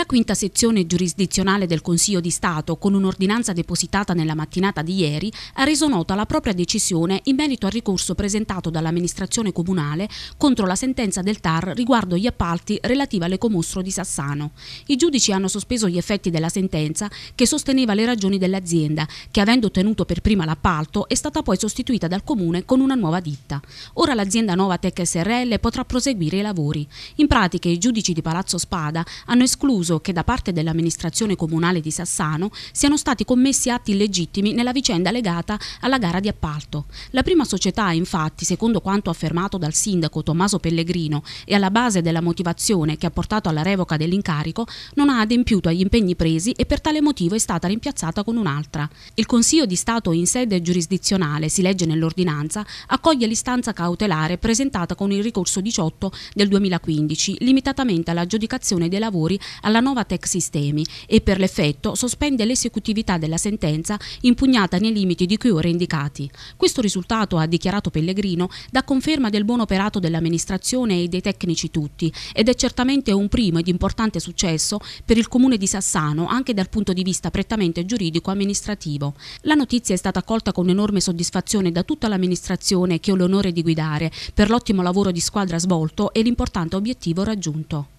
La quinta sezione giurisdizionale del Consiglio di Stato, con un'ordinanza depositata nella mattinata di ieri, ha reso nota la propria decisione in merito al ricorso presentato dall'amministrazione comunale contro la sentenza del TAR riguardo gli appalti relativa all'ecomostro di Sassano. I giudici hanno sospeso gli effetti della sentenza che sosteneva le ragioni dell'azienda, che avendo ottenuto per prima l'appalto è stata poi sostituita dal comune con una nuova ditta. Ora l'azienda Nova Tech SRL potrà proseguire i lavori. In pratica i giudici di Palazzo Spada hanno escluso concluso che da parte dell'amministrazione comunale di Sassano siano stati commessi atti illegittimi nella vicenda legata alla gara di appalto. La prima società, infatti, secondo quanto affermato dal sindaco Tommaso Pellegrino e alla base della motivazione che ha portato alla revoca dell'incarico, non ha adempiuto agli impegni presi e per tale motivo è stata rimpiazzata con un'altra. Il Consiglio di Stato in sede giurisdizionale, si legge nell'ordinanza, accoglie l'istanza cautelare presentata con il ricorso 18 del 2015, limitatamente all'aggiudicazione dei lavori alla la Tech Sistemi e per l'effetto sospende l'esecutività della sentenza impugnata nei limiti di cui ora indicati. Questo risultato, ha dichiarato Pellegrino, dà conferma del buon operato dell'amministrazione e dei tecnici tutti ed è certamente un primo ed importante successo per il comune di Sassano anche dal punto di vista prettamente giuridico-amministrativo. La notizia è stata accolta con enorme soddisfazione da tutta l'amministrazione che ho l'onore di guidare per l'ottimo lavoro di squadra svolto e l'importante obiettivo raggiunto.